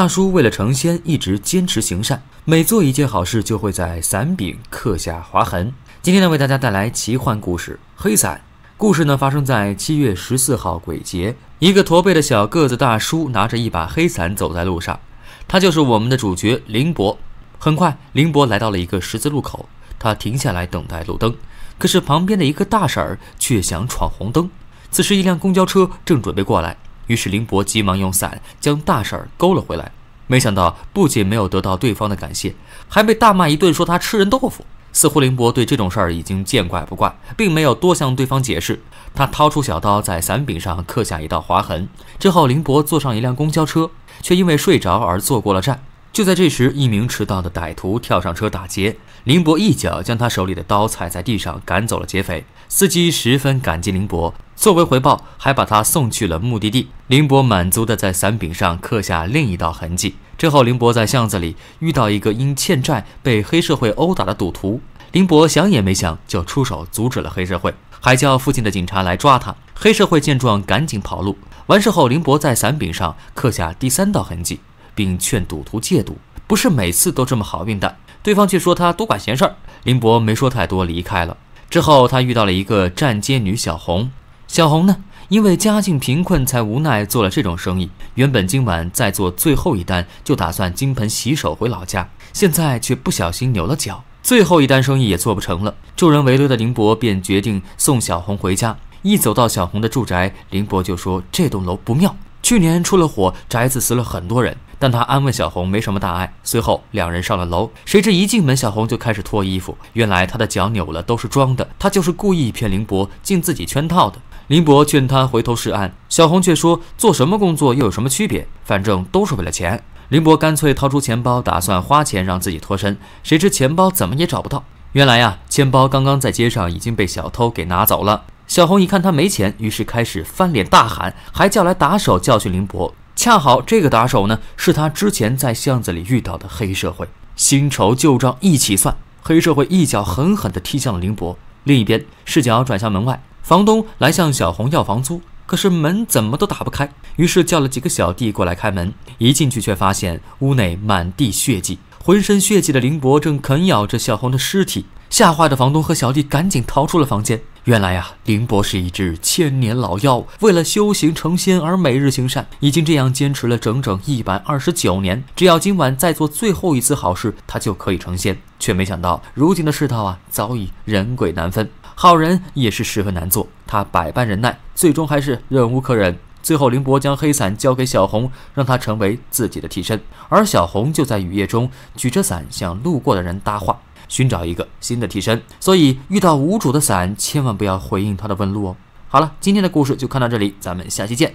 大叔为了成仙，一直坚持行善，每做一件好事就会在伞柄刻下划痕。今天呢，为大家带来奇幻故事《黑伞》。故事呢发生在七月十四号鬼节，一个驼背的小个子大叔拿着一把黑伞走在路上，他就是我们的主角林博。很快，林博来到了一个十字路口，他停下来等待路灯，可是旁边的一个大婶儿却想闯红灯。此时，一辆公交车正准备过来。于是林博急忙用伞将大婶勾了回来，没想到不仅没有得到对方的感谢，还被大骂一顿，说他吃人豆腐。似乎林博对这种事儿已经见怪不怪，并没有多向对方解释。他掏出小刀，在伞柄上刻下一道划痕。之后，林博坐上一辆公交车，却因为睡着而坐过了站。就在这时，一名迟到的歹徒跳上车打劫，林博一脚将他手里的刀踩在地上，赶走了劫匪。司机十分感激林博。作为回报，还把他送去了目的地。林博满足地在伞柄上刻下另一道痕迹。之后，林博在巷子里遇到一个因欠债被黑社会殴打的赌徒。林博想也没想就出手阻止了黑社会，还叫附近的警察来抓他。黑社会见状赶紧跑路。完事后，林博在伞柄上刻下第三道痕迹，并劝赌徒戒赌。不是每次都这么好运的，对方却说他多管闲事儿。林博没说太多，离开了。之后，他遇到了一个站街女小红。小红呢，因为家境贫困，才无奈做了这种生意。原本今晚再做最后一单，就打算金盆洗手回老家。现在却不小心扭了脚，最后一单生意也做不成了。助人为乐的林伯便决定送小红回家。一走到小红的住宅，林伯就说：“这栋楼不妙，去年出了火，宅子死了很多人。”但他安慰小红没什么大碍，随后两人上了楼。谁知一进门，小红就开始脱衣服。原来她的脚扭了，都是装的，她就是故意骗林博进自己圈套的。林博劝她回头是岸，小红却说做什么工作又有什么区别，反正都是为了钱。林博干脆掏出钱包，打算花钱让自己脱身，谁知钱包怎么也找不到。原来呀，钱包刚刚在街上已经被小偷给拿走了。小红一看他没钱，于是开始翻脸大喊，还叫来打手教训林博。恰好这个打手呢，是他之前在巷子里遇到的黑社会，新仇旧账一起算。黑社会一脚狠狠地踢向了林博。另一边，视角转向门外，房东来向小红要房租，可是门怎么都打不开，于是叫了几个小弟过来开门。一进去，却发现屋内满地血迹，浑身血迹的林博正啃咬着小红的尸体，吓坏的房东和小弟，赶紧逃出了房间。原来啊，林伯是一只千年老妖，为了修行成仙而每日行善，已经这样坚持了整整一百二十九年。只要今晚再做最后一次好事，他就可以成仙。却没想到如今的世道啊，早已人鬼难分，好人也是十分难做。他百般忍耐，最终还是忍无可忍。最后，林伯将黑伞交给小红，让她成为自己的替身。而小红就在雨夜中举着伞向路过的人搭话。寻找一个新的替身，所以遇到无主的伞，千万不要回应他的问路哦。好了，今天的故事就看到这里，咱们下期见。